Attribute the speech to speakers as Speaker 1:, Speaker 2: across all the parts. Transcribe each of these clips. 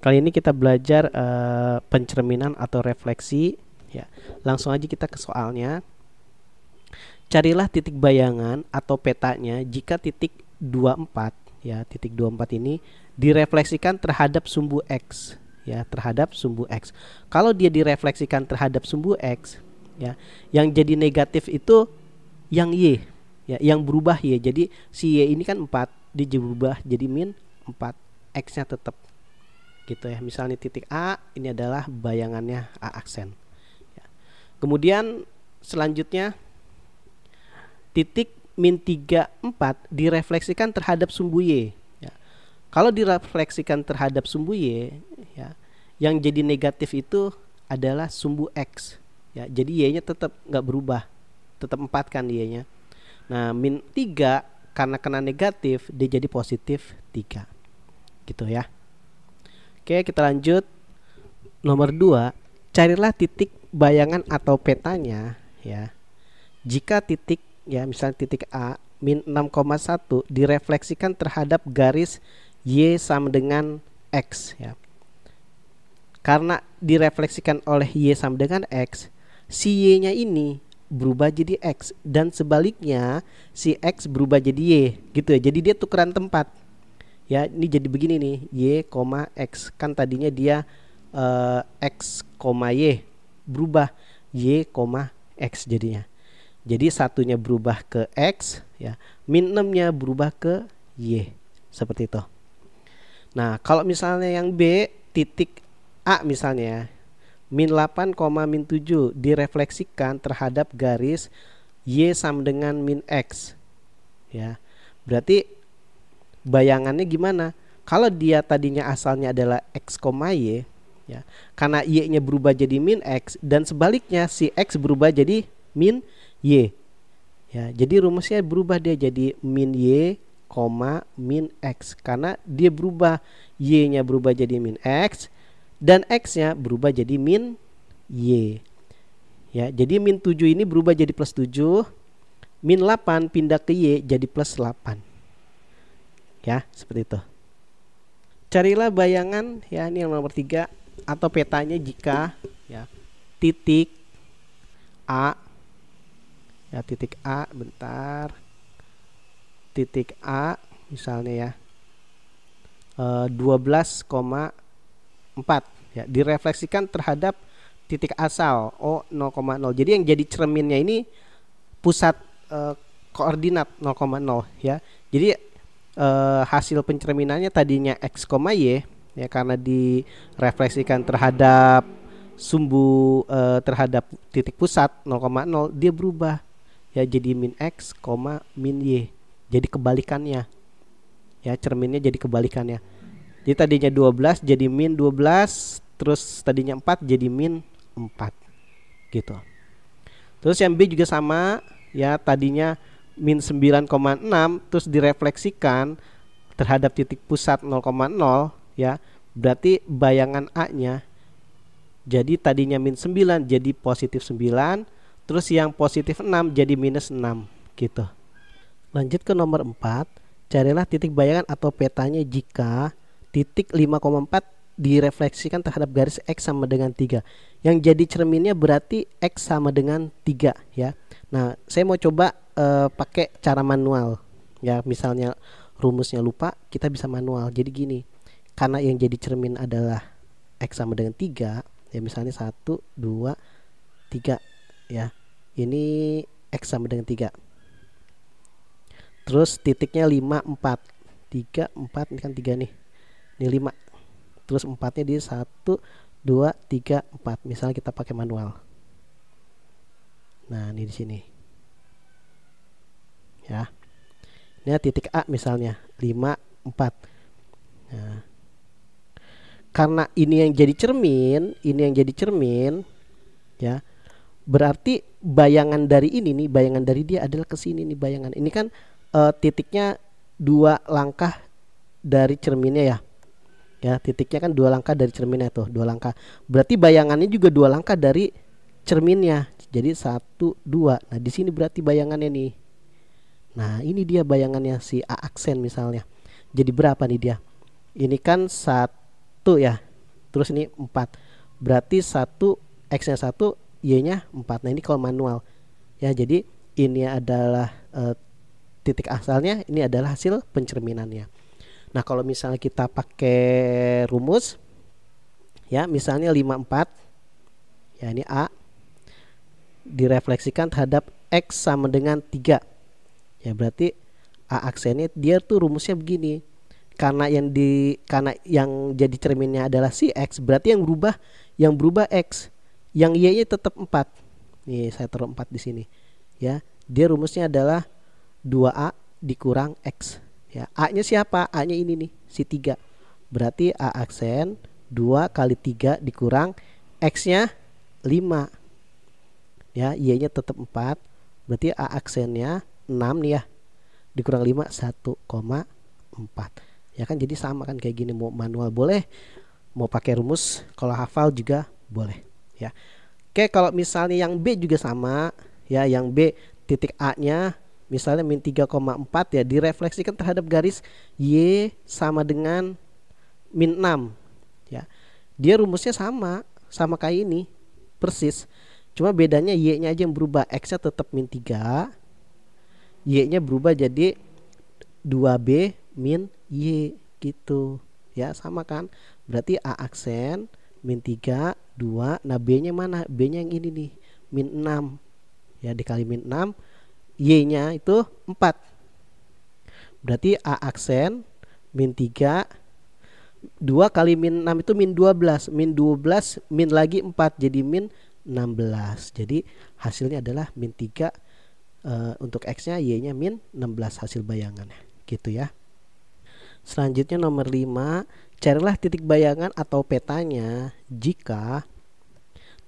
Speaker 1: Kali ini kita belajar uh, pencerminan atau refleksi ya. Langsung aja kita ke soalnya. Carilah titik bayangan atau petanya jika titik 24 ya, titik 24 ini direfleksikan terhadap sumbu X ya, terhadap sumbu X. Kalau dia direfleksikan terhadap sumbu X ya, yang jadi negatif itu yang Y ya, yang berubah Y. Jadi si Y ini kan 4 dia berubah jadi min 4 X-nya tetap gitu ya misalnya titik A ini adalah bayangannya A aksen ya. kemudian selanjutnya titik min 34 direfleksikan terhadap sumbu Y ya. kalau direfleksikan terhadap sumbu Y ya yang jadi negatif itu adalah sumbu X ya jadi Y nya tetap nggak berubah tetap 4 kan Y nya nah min 3 karena kena negatif dia jadi positif 3 gitu ya Oke, kita lanjut. Nomor dua, carilah titik bayangan atau petanya ya. Jika titik ya misalnya titik A min 6,1 direfleksikan terhadap garis Y sama dengan X ya. Karena direfleksikan oleh Y sama dengan X, si Y-nya ini berubah jadi X dan sebaliknya si X berubah jadi Y gitu ya. Jadi dia tukeran tempat ya ini jadi begini nih y, x kan tadinya dia uh, x, y berubah y, x jadinya. Jadi satunya berubah ke x ya, min 6-nya berubah ke y. Seperti itu. Nah, kalau misalnya yang B titik A misalnya ya, min 8, min 7 direfleksikan terhadap garis y sama dengan min x. Ya. Berarti bayangannya gimana? Kalau dia tadinya asalnya adalah x, y, ya. Karena y-nya berubah jadi min x dan sebaliknya si x berubah jadi min y. Ya, jadi rumusnya berubah dia jadi min y, koma min x karena dia berubah y-nya berubah jadi min x dan x-nya berubah jadi min y. Ya, jadi min 7 ini berubah jadi plus 7, min 8 pindah ke y jadi plus 8 ya seperti itu carilah bayangan ya ini yang nomor tiga atau petanya jika ya titik A ya titik A bentar titik A misalnya ya 12,4 eh, ya direfleksikan terhadap titik asal O 0,0 jadi yang jadi cerminnya ini pusat e, koordinat 0,0 ya jadi uh, hasil pencerminannya tadinya x, y ya karena direfleksikan terhadap sumbu uh, terhadap titik pusat 0,0 dia berubah ya jadi min x, min y. Jadi kebalikannya. Ya, cerminnya jadi kebalikannya. Jadi tadinya 12 jadi min 12, terus tadinya 4 jadi min 4. Gitu. Terus yang B juga sama, ya tadinya min 9,6 terus direfleksikan terhadap titik pusat 0,0 ya berarti bayangan A-nya jadi tadinya min 9 jadi positif 9 terus yang positif 6 jadi minus 6 gitu lanjut ke nomor 4 carilah titik bayangan atau petanya jika titik 5,4 direfleksikan terhadap garis X sama dengan 3 yang jadi cerminnya berarti X sama dengan 3 ya Nah saya mau coba uh, pakai cara manual ya misalnya rumusnya lupa kita bisa manual jadi gini karena yang jadi cermin adalah X sama dengan 3 ya misalnya 1 2 3 ya ini X sama dengan 3 terus titiknya 5 4 3 4 ini kan 3 nih ini 5 terus empatnya di satu dua tiga empat misalnya kita pakai manual nah ini di sini ya ini titik A misalnya 5 4 nah. karena ini yang jadi cermin ini yang jadi cermin ya berarti bayangan dari ini nih bayangan dari dia adalah ke sini nih bayangan ini kan e, titiknya dua langkah dari cerminnya ya ya titiknya kan dua langkah dari cerminnya tuh dua langkah berarti bayangannya juga dua langkah dari cerminnya jadi satu dua nah di sini berarti bayangannya nih nah ini dia bayangannya si A aksen misalnya jadi berapa nih dia ini kan satu ya terus ini empat berarti satu x nya satu y nya empat nah ini kalau manual ya jadi ini adalah e, titik asalnya ini adalah hasil pencerminannya Nah, kalau misalnya kita pakai rumus ya, misalnya 54 ya ini A direfleksikan terhadap X sama dengan 3. Ya, berarti A aksennya dia tuh rumusnya begini. Karena yang di karena yang jadi cerminnya adalah si X, berarti yang berubah yang berubah X. Yang Y-nya tetap 4. Nih, saya taruh 4 di sini. Ya, dia rumusnya adalah 2A dikurang X. Ya, A-nya siapa? A-nya ini nih, si 3. Berarti A aksen 2 kali 3 dikurang X-nya 5. Ya, Y-nya tetap 4. Berarti A aksennya 6 nih ya. Dikurang 5 1,4. Ya kan jadi sama kan kayak gini mau manual boleh, mau pakai rumus kalau hafal juga boleh ya. Oke, kalau misalnya yang B juga sama ya, yang B titik A-nya misalnya min 3,4 ya direfleksikan terhadap garis y sama dengan min 6 ya dia rumusnya sama sama kayak ini persis cuma bedanya y nya aja yang berubah x nya tetap min 3 y nya berubah jadi 2b min y gitu ya sama kan berarti a aksen min 3 2 nah b nya mana b nya yang ini nih min 6 ya dikali min 6 Y-nya itu 4. Berarti A aksen min 3 2 kali min 6 itu min 12 min 12 min lagi 4 jadi min 16 jadi hasilnya adalah min 3 uh, eh, untuk X nya Y nya min 16 hasil bayangannya gitu ya selanjutnya nomor 5 carilah titik bayangan atau petanya jika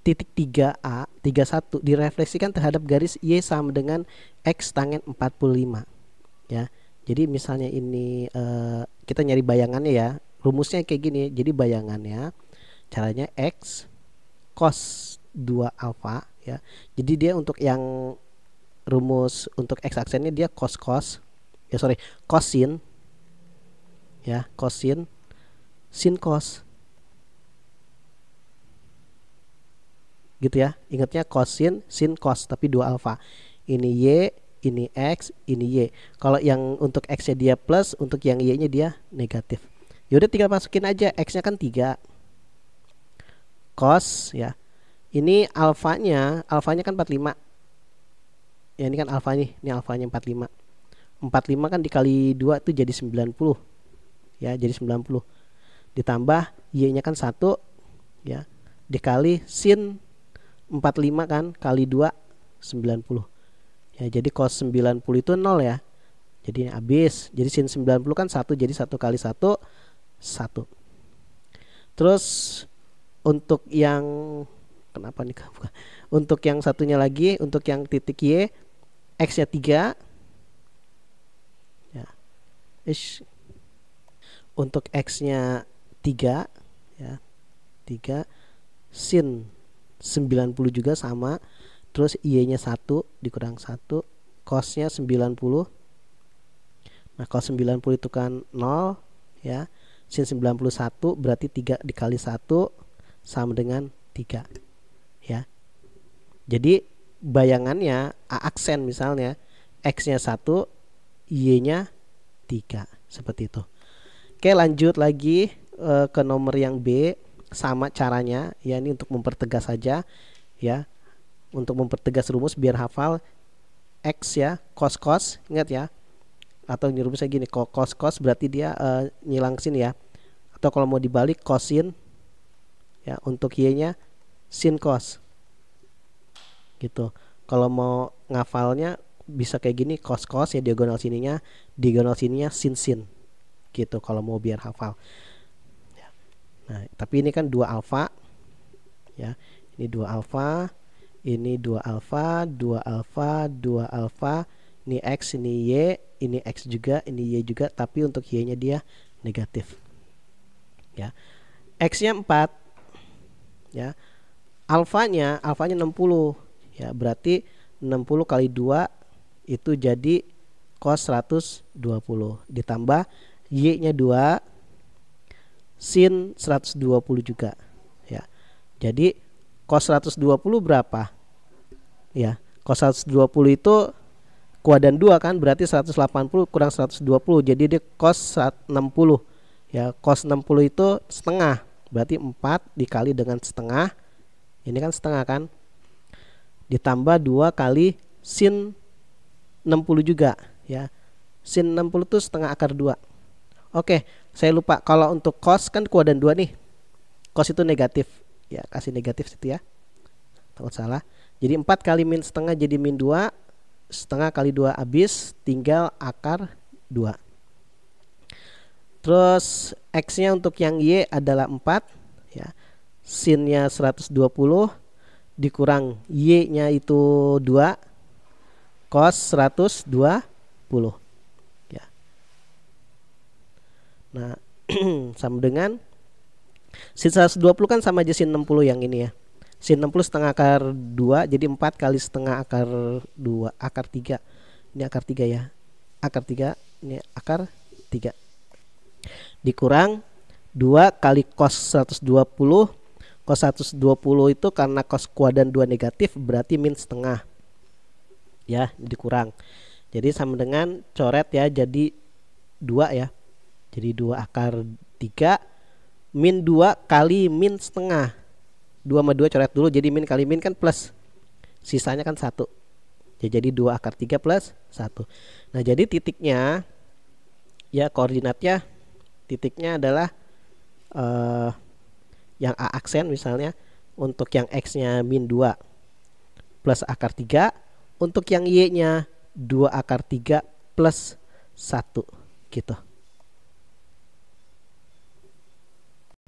Speaker 1: titik 3A 31 direfleksikan terhadap garis Y sama dengan X tangen 45 ya jadi misalnya ini eh, kita nyari bayangannya ya rumusnya kayak gini jadi bayangannya caranya X cos 2 alfa ya jadi dia untuk yang rumus untuk X aksennya dia cos cos ya sorry cosin ya cosin sin cos gitu ya. Ingatnya kosin, sin, cos tapi dua alfa. Ini y, ini x, ini y. Kalau yang untuk x-nya dia plus, untuk yang y-nya dia negatif. Yaudah tinggal masukin aja x-nya kan tiga Cos ya. Ini alfanya, alfanya kan 45. Ya ini kan alfa nih, ini alfanya 45. 45 kan dikali dua tuh jadi 90. Ya, jadi 90. Ditambah y-nya kan satu ya. Dikali sin 45 kan kali 2 90 ya jadi cos 90 itu 0 ya jadi habis jadi sin 90 kan 1 jadi 1 kali 1 1 terus untuk yang kenapa nih bukan untuk yang satunya lagi untuk yang titik Y X nya 3 ya ish untuk X nya 3 ya 3 sin 90 juga sama terus Y nya 1 dikurang 1 cos nya 90 nah cos 90 itu kan 0 ya sin 91 berarti 3 dikali 1 sama dengan 3 ya jadi bayangannya A aksen misalnya X nya 1 Y nya 3 seperti itu Oke lanjut lagi e, ke nomor yang B sama caranya ya ini untuk mempertegas saja ya untuk mempertegas rumus biar hafal x ya cos cos ingat ya atau rumusnya gini cos cos berarti dia e, nyilang sin ya atau kalau mau dibalik cosin ya untuk y nya sin cos gitu kalau mau ngafalnya bisa kayak gini cos cos ya diagonal sininya diagonal sininya sin sin gitu kalau mau biar hafal Nah, tapi ini kan dua alfa ya. Ini dua alfa, ini dua alfa, dua alfa, dua alfa, ini x, ini y, ini x juga, ini y juga, tapi untuk y-nya dia negatif. Ya. X-nya 4 ya. Alfanya, alfanya 60 ya. Berarti 60 kali dua itu jadi cos 120 ditambah y-nya dua sin 120 juga ya. Jadi cos 120 berapa? Ya, cos 120 itu kuadran 2 kan berarti 180 kurang 120 jadi dia cos 60 ya cos 60 itu setengah berarti 4 dikali dengan setengah ini kan setengah kan ditambah 2 kali sin 60 juga ya sin 60 itu setengah akar 2 oke saya lupa kalau untuk cos kan kuadran dua nih cos itu negatif ya kasih negatif situ ya takut salah jadi empat kali min setengah jadi min dua setengah kali dua habis tinggal akar dua terus X nya untuk yang Y adalah empat ya sin nya 120 dikurang Y nya itu 2 cos 120 Nah, sama dengan sin 120 kan sama aja sin 60 yang ini ya. Sin 60 setengah akar 2 jadi 4 kali setengah akar 2 akar 3. Ini akar 3 ya. Akar 3 ini akar 3. Dikurang 2 kali cos 120 cos 120 itu karena cos kuadran 2 negatif berarti min setengah ya dikurang jadi sama dengan coret ya jadi 2 ya jadi 2 akar 3 min 2 kali min setengah. 2 sama 2 coret dulu jadi min kali min kan plus. Sisanya kan 1. Ya, jadi 2 akar 3 plus 1. Nah, jadi titiknya ya koordinatnya titiknya adalah eh, yang A aksen misalnya untuk yang X-nya min 2 plus akar 3 untuk yang Y-nya 2 akar 3 plus 1 gitu.